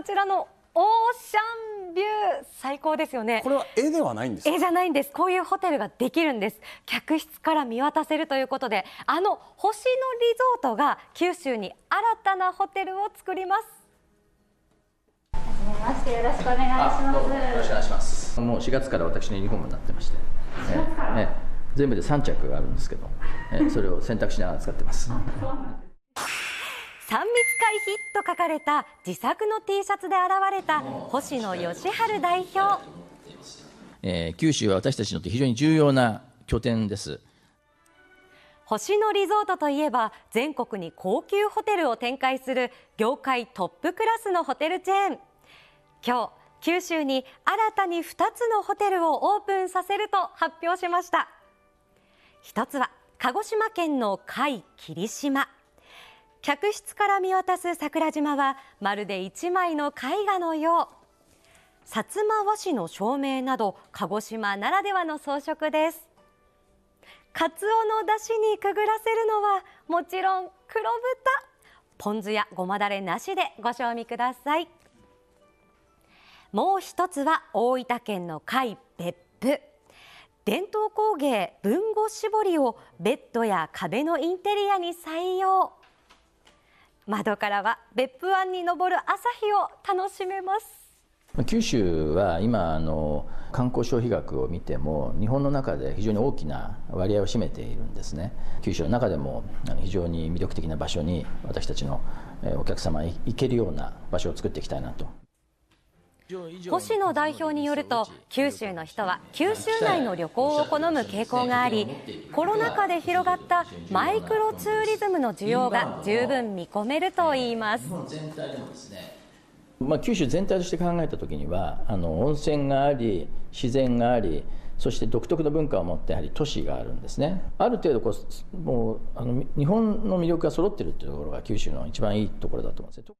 こちらのオーシャンビュー最高ですよねこれは絵ではないんです絵じゃないんですこういうホテルができるんです客室から見渡せるということであの星野リゾートが九州に新たなホテルを作りますはめましてよろしくお願いしますよろしくお願いしますもう4月から私のユニフォームになってましてええ全部で3着あるんですけど、えそれを選択しながら使ってます。3密回避と書かれた自作の T シャツで現れた星野義治代表、えー、九州は私たちにとって非常に重要な拠点です星野リゾートといえば全国に高級ホテルを展開する業界トップクラスのホテルチェーン今日九州に新たに2つのホテルをオープンさせると発表しました一つは鹿児島県の甲斐霧島客室から見渡す桜島はまるで一枚の絵画のよう薩摩和紙の照明など鹿児島ならではの装飾ですカツオの出汁にくぐらせるのはもちろん黒豚ポン酢やごまだれなしでご賞味くださいもう一つは大分県の貝別府伝統工芸文語絞りをベッドや壁のインテリアに採用窓からは別府湾に昇る朝日を楽しめます九州は今あの観光消費額を見ても日本の中で非常に大きな割合を占めているんですね九州の中でも非常に魅力的な場所に私たちのお客様行けるような場所を作っていきたいなと。星野代表によると九州の人は九州内の旅行を好む傾向がありコロナ禍で広がったマイクロツーリズムの需要が十分見込めるといいます。まあ、九州全体として考えた時にはあの温泉があり自然がありそして独特の文化を持ってやはり都市があるんですねある程度こうもうあの日本の魅力が揃ってるっていうところが九州の一番いいところだと思うんですね。